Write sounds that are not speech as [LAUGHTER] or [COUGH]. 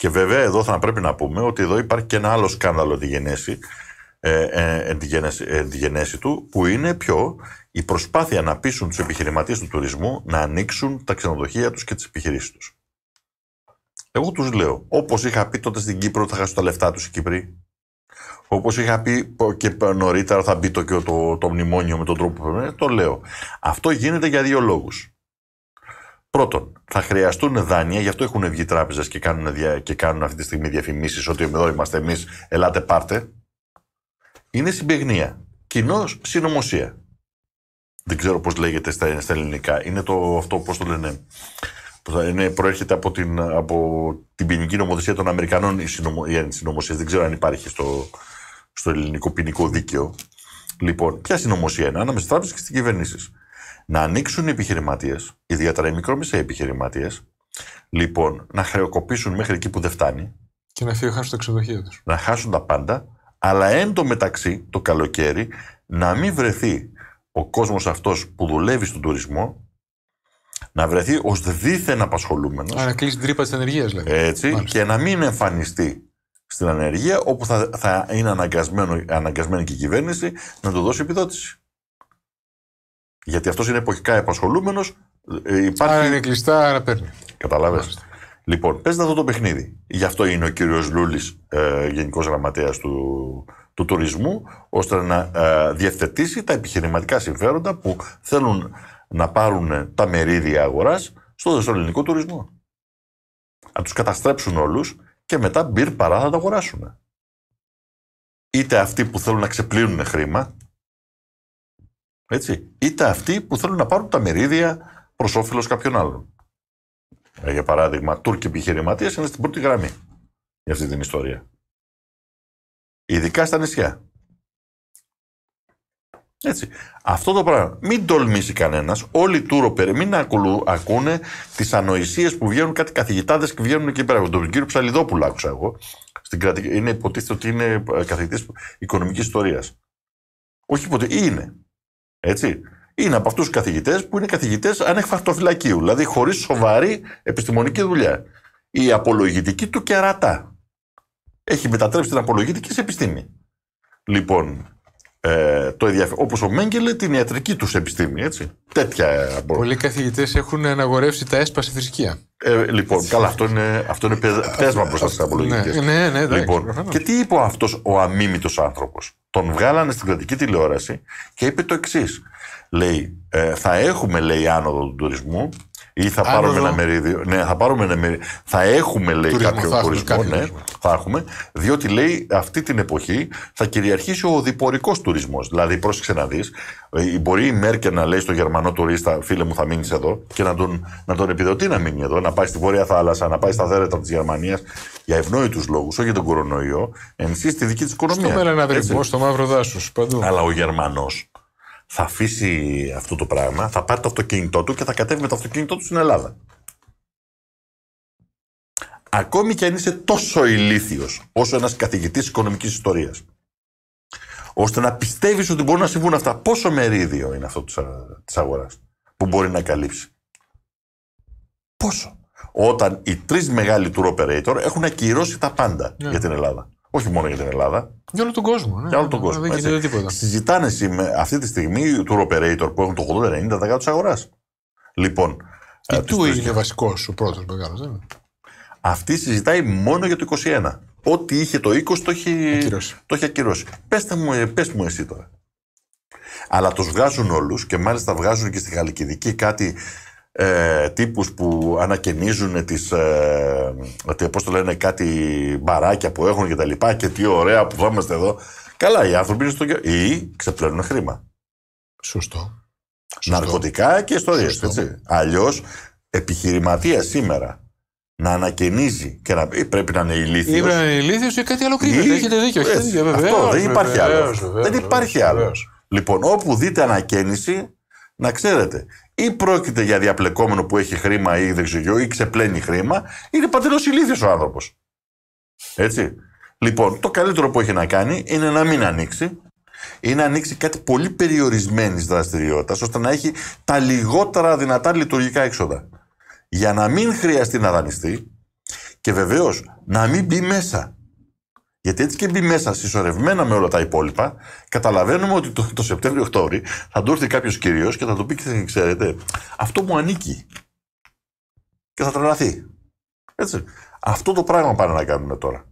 Και βέβαια εδώ θα πρέπει να πούμε ότι εδώ υπάρχει και ένα άλλο σκάνδαλο τη γενέση, ε, ε, ε, τη γενέση του, που είναι πιο η προσπάθεια να πείσουν τους επιχειρηματίες του τουρισμού να ανοίξουν τα ξενοδοχεία τους και τις επιχειρήσεις τους. Εγώ τους λέω, όπως είχα πει τότε στην Κύπρο θα χάσουν τα λεφτά τους οι Κύπροι, Όπως είχα πει και νωρίτερα θα μπει το, το, το μνημόνιο με τον τρόπο που το λέω. Αυτό γίνεται για δύο λόγους. Πρώτον, θα χρειαστούν δάνεια, γι' αυτό έχουν βγει τράπεζες και, κάνουν και κάνουν αυτή τη στιγμή διαφημίσεις ότι εδώ είμαστε εμείς, ελάτε πάρτε. Είναι συμπαιγνία. Κοινό συνωμοσία. Δεν ξέρω πώς λέγεται στα, ελληνικά. Είναι το αυτό, πώς το λένε. Είναι, προέρχεται από την, από την ποινική νομοθεσία των Αμερικανών η συνωμοσία. Δεν ξέρω αν υπάρχει στο, στο ελληνικό ποινικό δίκαιο. Λοιπόν, ποια συνωμοσία είναι ανάμεσα στις τράπεζες και στις κυβερνήσεις να ανοίξουν οι επιχειρηματίες, ιδιαίτερα οι μικρόμισε επιχειρηματίες, λοιπόν, να χρεοκοπήσουν μέχρι εκεί που δεν φτάνει. Και να χάσουν τα ξενοδοχείο τους. Να χάσουν τα πάντα, αλλά εν τω μεταξύ το καλοκαίρι να μην βρεθεί ο κόσμος αυτός που δουλεύει στον τουρισμό να βρεθεί ως δίθεν απασχολούμενος. Να κλείσει την τρύπα της ενεργεία, δηλαδή. Έτσι, και να μην εμφανιστεί στην ανεργία, όπου θα, θα είναι αναγκασμένη και η κυβέρνηση να του δώσει επιδότηση. Γιατί αυτός είναι εποχικά επασχολούμενος. Ε, υπάρχει... Άρα είναι κλειστά, άρα παίρνει. Καταλάβες. Άραστε. Λοιπόν, να αυτό το παιχνίδι. Γι' αυτό είναι ο κύριος Λούλης ε, Γενικός Γραμματέας του, του τουρισμού, ώστε να ε, διευθετήσει τα επιχειρηματικά συμφέροντα που θέλουν να πάρουν τα μερίδια αγοράς στον ελληνικό τουρισμό. Να τους καταστρέψουν όλους και μετά μπυρ παρά θα τα αγοράσουν. Είτε αυτοί που θέλουν να ξεπλύνουν χρήμα, έτσι. Είτε αυτοί που θέλουν να πάρουν τα μερίδια προς όφελος κάποιων άλλων. Ε, για παράδειγμα, Τούρκοι επιχειρηματίες είναι στην πρώτη γραμμή για αυτή την ιστορία. Ειδικά στα νησιά. Έτσι. Αυτό το πράγμα. Μην τολμήσει κανένας. Όλοι οι τούρο μην ακουλού, ακούνε τις ανοησίες που βγαίνουν κάτι καθηγητάδες και βγαίνουν εκεί πέρα. Τον κύριο Ψαλιδόπουλο άκουσα εγώ. Στην είναι υποτίθεται ότι είναι ε, καθηγητής οικονομικής ιστορίας. Όχι ποτέ. Είναι. Έτσι. Είναι από αυτούς τους καθηγητές που είναι καθηγητές φυλακίου, δηλαδή χωρίς σοβαρή επιστημονική δουλειά. Η απολογητική του κερατά. Έχει μετατρέψει την απολογητική σε επιστήμη. Λοιπόν, ε, το Όπως ο Μέγκελε, την ιατρική του επιστήμη. Έτσι. Τέτοια Πολλοί καθηγητές έχουν αναγορεύσει τα ΕΣΠΑ θρησκεία. Ε, λοιπόν, καλά, αυτό είναι, αυτό είναι πέσμα προ τι ναι, απολογητικές. Ναι, ναι, ναι, λοιπόν, και τι είπε αυτός ο αμήμητο άνθρωπος. Τον βγάλανε στην κρατική τηλεόραση και είπε το εξής. Λέει, ε, θα έχουμε λέει άνοδο του τουρισμού ή θα πάρουμε ένα μερίδιο. Ναι, θα πάρουμε ένα μερίδιο. Θα έχουμε, λέει, τουρισμός, κάποιο θα τουρισμό. ναι, θα έχουμε. Διότι, λέει, αυτή την εποχή θα κυριαρχήσει ο διπορικός τουρισμός. Δηλαδή, πρόσεξε να δεις, ε, μπορεί η Μέρκελ να λέει στο Γερμανό τουρίστα, φίλε μου, θα μείνεις εδώ και να τον, να τον επιδοτεί να μείνει εδώ, να πάει στη Βόρεια Θάλασσα, να πάει στα θέρετα της Γερμανίας για ευνόητους λόγους, όχι για τον κορονοϊό, ενισχύει τη δική της οικονομία. Στο μέλλον στο μαύρο δάσος. Αλλά ο Γερμανός θα αφήσει αυτό το πράγμα, θα πάρει το αυτοκίνητό του και θα κατέβει με το αυτοκίνητό του στην Ελλάδα. Ακόμη και αν είσαι τόσο ηλίθιος όσο ένας καθηγητής οικονομικής ιστορίας, ώστε να πιστεύεις ότι μπορούν να συμβούν αυτά, πόσο μερίδιο είναι αυτό της αγοράς που μπορεί να καλύψει. Πόσο. Όταν οι τρεις μεγάλοι tour operator έχουν ακυρώσει τα πάντα ναι. για την Ελλάδα. Όχι μόνο για την Ελλάδα. Για όλο τον κόσμο. Ναι. Για όλο τον κόσμο. Δεν αυτή τη στιγμή του tour operator που έχουν το 80-90% της αγοράς. Λοιπόν. Η ε, του είναι βασικός σου πρώτος μεγάλος, Αυτή συζητάει μόνο για το 21. Ό,τι είχε το 20 το έχει ακυρώσει. Το έχει ακυρώσει. μου, ε, πες μου εσύ τώρα. Αλλά τους βγάζουν όλους και μάλιστα βγάζουν και στη γαλλική δική κάτι ε, τύπους που ανακαινίζουν τις, ε, ότι, πώς το λένε, κάτι μπαράκια που έχουν και τα λοιπά και τι ωραία που βάμαστε εδώ. Καλά, οι άνθρωποι είναι στο ή ξεπλένουν χρήμα. Σωστό. Ναρκωτικά και ιστορίες, έτσι. Αλλιώς, επιχειρηματία σήμερα να ανακαινίζει και να πρέπει να είναι ηλίθιος. Ή να είναι ηλίθιος ή κάτι άλλο κρύβεται. Ή... Έχετε δίκιο. Έχετε δίκιο. Βεβαίως, Αυτό δεν υπάρχει άλλο. Δεν υπάρχει άλλο. Λοιπόν, όπου δείτε ανακαίνιση, να ξέρετε, ή πρόκειται για διαπλεκόμενο που έχει χρήμα ή δεξιογειό ή ξεπλένει χρήμα, είναι παντελώς ηλίθιος ο άνθρωπος. Έτσι. Λοιπόν, το καλύτερο που έχει να κάνει είναι να μην ανοίξει, ή να ανοίξει κάτι πολύ περιορισμένης δραστηριότητας, ώστε να έχει τα λιγότερα δυνατά λειτουργικά έξοδα. Για να μην χρειαστεί να δανειστεί και βεβαίως να μην μπει μέσα. Γιατί έτσι και μπει μέσα συσσωρευμένα με όλα τα υπόλοιπα, καταλαβαίνουμε ότι το, το Σεπτέμβριο-Οκτώβριο [LAUGHS] θα του έρθει κάποιος κυρίως και θα του πει: Ξέρετε, αυτό μου ανήκει. Και θα τρελαθεί. Έτσι. Αυτό το πράγμα πάνε να κάνουμε τώρα.